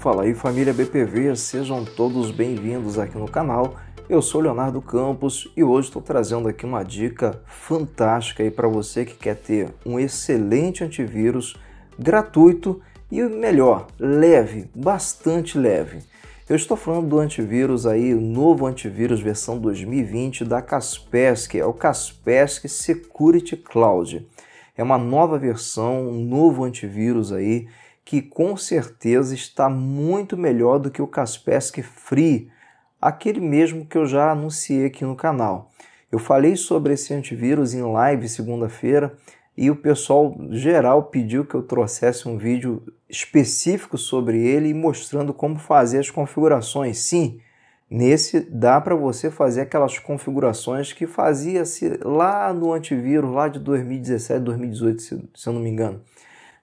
Fala aí família BPV, sejam todos bem-vindos aqui no canal. Eu sou Leonardo Campos e hoje estou trazendo aqui uma dica fantástica aí para você que quer ter um excelente antivírus gratuito e melhor, leve, bastante leve. Eu estou falando do antivírus aí, o novo antivírus versão 2020 da Kaspersky, é o Kaspersky Security Cloud. É uma nova versão, um novo antivírus aí que com certeza está muito melhor do que o Kaspersky Free, aquele mesmo que eu já anunciei aqui no canal. Eu falei sobre esse antivírus em live segunda-feira e o pessoal geral pediu que eu trouxesse um vídeo específico sobre ele e mostrando como fazer as configurações. Sim, nesse dá para você fazer aquelas configurações que fazia-se lá no antivírus, lá de 2017, 2018, se eu não me engano.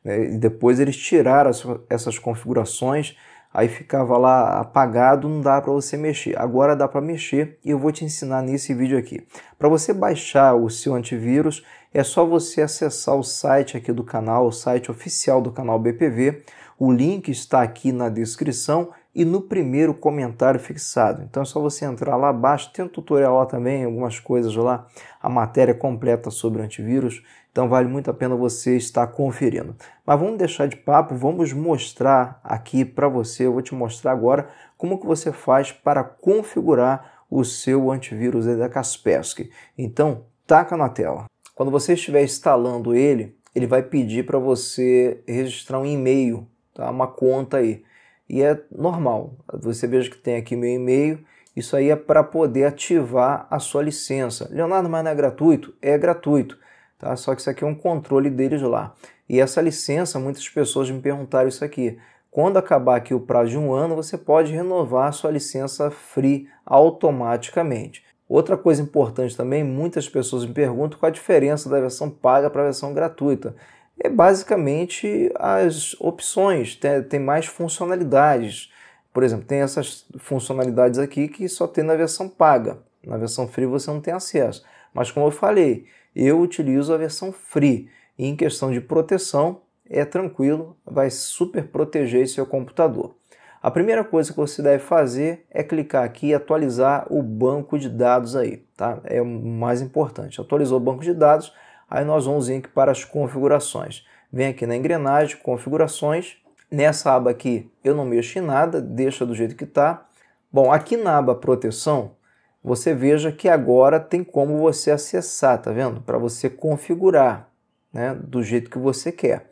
Né? E depois eles tiraram essas configurações, aí ficava lá apagado, não dá para você mexer. Agora dá para mexer e eu vou te ensinar nesse vídeo aqui. Para você baixar o seu antivírus, é só você acessar o site aqui do canal, o site oficial do canal BPV. O link está aqui na descrição e no primeiro comentário fixado. Então é só você entrar lá abaixo, tem um tutorial lá também, algumas coisas lá, a matéria completa sobre antivírus então vale muito a pena você estar conferindo. Mas vamos deixar de papo, vamos mostrar aqui para você, eu vou te mostrar agora como que você faz para configurar o seu antivírus da Kaspersky. Então, taca na tela. Quando você estiver instalando ele, ele vai pedir para você registrar um e-mail, tá? uma conta aí. E é normal, você veja que tem aqui meu e-mail, isso aí é para poder ativar a sua licença. Leonardo, mas não é gratuito? É gratuito tá? Só que isso aqui é um controle deles lá. E essa licença, muitas pessoas me perguntaram isso aqui. Quando acabar aqui o prazo de um ano, você pode renovar a sua licença free automaticamente. Outra coisa importante também, muitas pessoas me perguntam qual a diferença da versão paga para a versão gratuita. É basicamente as opções, tem, tem mais funcionalidades. Por exemplo, tem essas funcionalidades aqui que só tem na versão paga. Na versão free você não tem acesso. Mas como eu falei, eu utilizo a versão free e em questão de proteção é tranquilo, vai super proteger seu computador. A primeira coisa que você deve fazer é clicar aqui e atualizar o banco de dados aí, tá? É o mais importante. Atualizou o banco de dados, aí nós vamos vir aqui para as configurações. Vem aqui na engrenagem, configurações. Nessa aba aqui eu não mexo em nada, deixa do jeito que está. Bom, aqui na aba proteção, você veja que agora tem como você acessar, tá vendo? Para você configurar né, do jeito que você quer.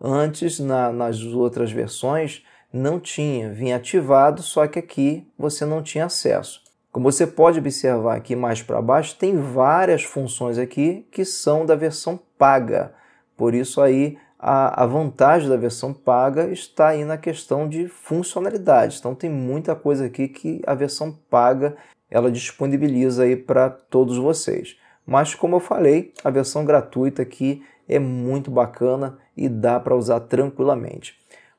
Antes, na, nas outras versões, não tinha, vinha ativado, só que aqui você não tinha acesso. Como você pode observar aqui mais para baixo, tem várias funções aqui que são da versão paga. Por isso aí a, a vantagem da versão paga está aí na questão de funcionalidade. Então tem muita coisa aqui que a versão paga ela disponibiliza aí para todos vocês. Mas como eu falei, a versão gratuita aqui é muito bacana e dá para usar tranquilamente.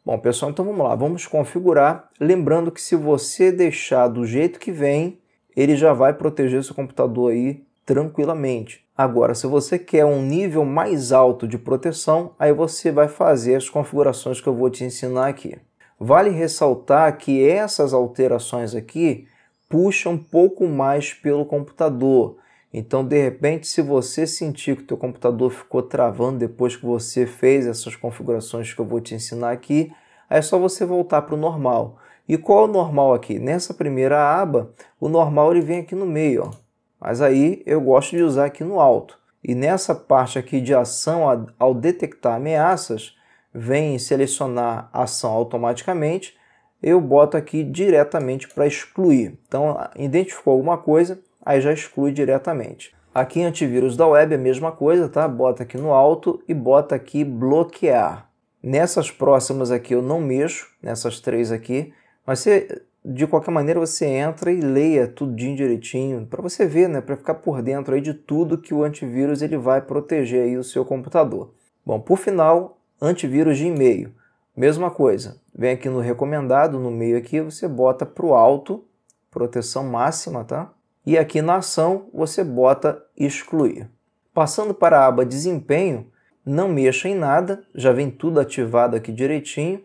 Bom, pessoal, então vamos lá, vamos configurar, lembrando que se você deixar do jeito que vem, ele já vai proteger seu computador aí tranquilamente. Agora, se você quer um nível mais alto de proteção, aí você vai fazer as configurações que eu vou te ensinar aqui. Vale ressaltar que essas alterações aqui puxam um pouco mais pelo computador. Então, de repente, se você sentir que o teu computador ficou travando depois que você fez essas configurações que eu vou te ensinar aqui, é só você voltar para o normal. E qual é o normal aqui? Nessa primeira aba, o normal ele vem aqui no meio, ó. Mas aí eu gosto de usar aqui no alto. E nessa parte aqui de ação, ao detectar ameaças, vem selecionar ação automaticamente, eu boto aqui diretamente para excluir. Então, identificou alguma coisa, aí já exclui diretamente. Aqui em antivírus da web é a mesma coisa, tá? Bota aqui no alto e bota aqui bloquear. Nessas próximas aqui eu não mexo, nessas três aqui, mas se de qualquer maneira você entra e leia tudinho direitinho para você ver, né, para ficar por dentro aí de tudo que o antivírus ele vai proteger aí o seu computador. Bom, por final, antivírus de e-mail. Mesma coisa. Vem aqui no recomendado, no meio aqui, você bota para o alto, proteção máxima, tá? E aqui na ação você bota excluir. Passando para a aba desempenho, não mexa em nada, já vem tudo ativado aqui direitinho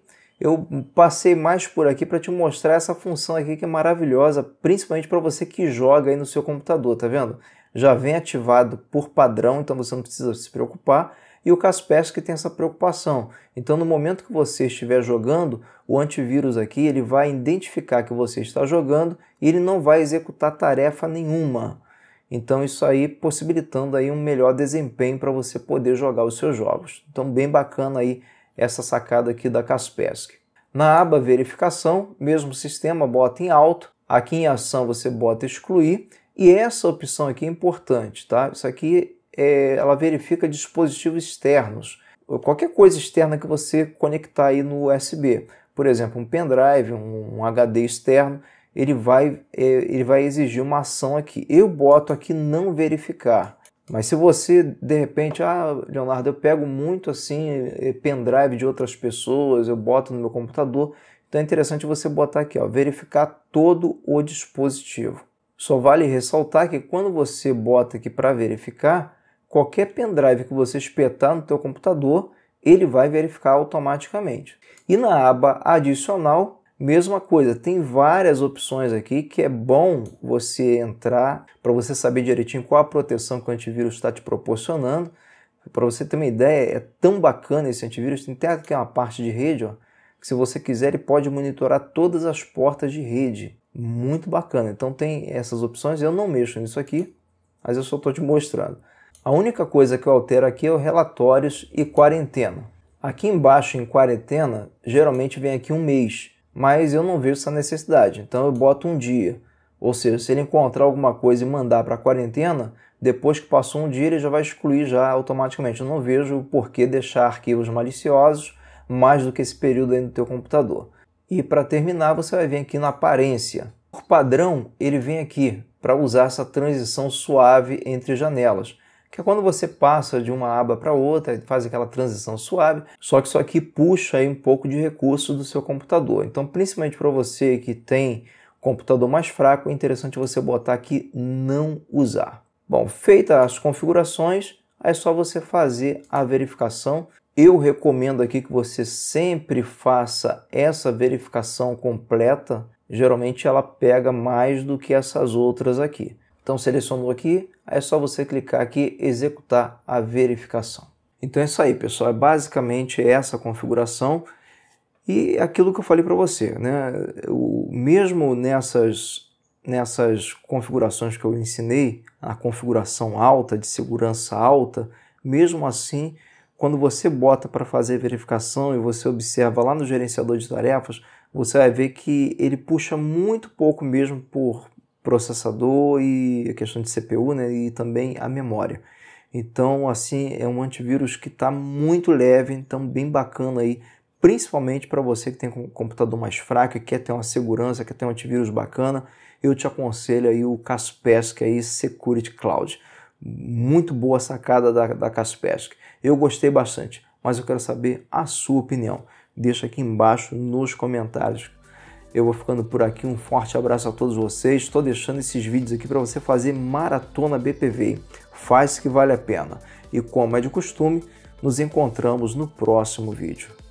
eu passei mais por aqui para te mostrar essa função aqui que é maravilhosa, principalmente para você que joga aí no seu computador, tá vendo? Já vem ativado por padrão, então você não precisa se preocupar. E o Kaspersky tem essa preocupação. Então, no momento que você estiver jogando, o antivírus aqui ele vai identificar que você está jogando e ele não vai executar tarefa nenhuma. Então isso aí possibilitando aí um melhor desempenho para você poder jogar os seus jogos. Então bem bacana aí essa sacada aqui da Kaspersky. Na aba verificação, mesmo sistema, bota em alto, aqui em ação você bota excluir, e essa opção aqui é importante, tá? Isso aqui é, ela verifica dispositivos externos, qualquer coisa externa que você conectar aí no USB. Por exemplo, um pendrive, um HD externo, ele vai, é, ele vai exigir uma ação aqui. Eu boto aqui não verificar. Mas se você, de repente, ah, Leonardo, eu pego muito assim eh, pendrive de outras pessoas, eu boto no meu computador, então é interessante você botar aqui, ó, verificar todo o dispositivo. Só vale ressaltar que quando você bota aqui para verificar, qualquer pendrive que você espetar no teu computador, ele vai verificar automaticamente. E na aba adicional, Mesma coisa, tem várias opções aqui que é bom você entrar para você saber direitinho qual a proteção que o antivírus está te proporcionando. Para você ter uma ideia, é tão bacana esse antivírus, tem até aqui uma parte de rede, ó, que se você quiser ele pode monitorar todas as portas de rede. Muito bacana. Então tem essas opções, eu não mexo nisso aqui, mas eu só estou te mostrando. A única coisa que eu altero aqui é o relatórios e quarentena. Aqui embaixo em quarentena, geralmente vem aqui um mês mas eu não vejo essa necessidade. Então eu boto um dia. Ou seja, se ele encontrar alguma coisa e mandar para a quarentena, depois que passou um dia ele já vai excluir já automaticamente. Eu não vejo por que deixar arquivos maliciosos mais do que esse período aí no teu computador. E para terminar, você vai vir aqui na aparência. Por padrão, ele vem aqui para usar essa transição suave entre janelas que é quando você passa de uma aba para outra, faz aquela transição suave, só que isso aqui puxa aí um pouco de recurso do seu computador. Então, principalmente para você que tem computador mais fraco, é interessante você botar aqui não usar. Bom, feitas as configurações, é só você fazer a verificação. Eu recomendo aqui que você sempre faça essa verificação completa. Geralmente ela pega mais do que essas outras aqui. Então selecionou aqui, aí é só você clicar aqui executar a verificação. Então é isso aí, pessoal, é basicamente essa configuração e aquilo que eu falei para você, né? O mesmo nessas nessas configurações que eu ensinei, a configuração alta de segurança alta, mesmo assim, quando você bota para fazer verificação e você observa lá no gerenciador de tarefas, você vai ver que ele puxa muito pouco mesmo por processador e a questão de CPU, né, e também a memória. Então, assim, é um antivírus que está muito leve, então bem bacana aí, principalmente para você que tem um computador mais fraco e quer ter uma segurança, quer ter um antivírus bacana, eu te aconselho aí o Kaspersky aí, Security Cloud. Muito boa sacada da, da Kaspersky. Eu gostei bastante, mas eu quero saber a sua opinião. Deixa aqui embaixo nos comentários eu vou ficando por aqui. Um forte abraço a todos vocês. Estou deixando esses vídeos aqui para você fazer maratona BPV. Faz que vale a pena. E como é de costume, nos encontramos no próximo vídeo.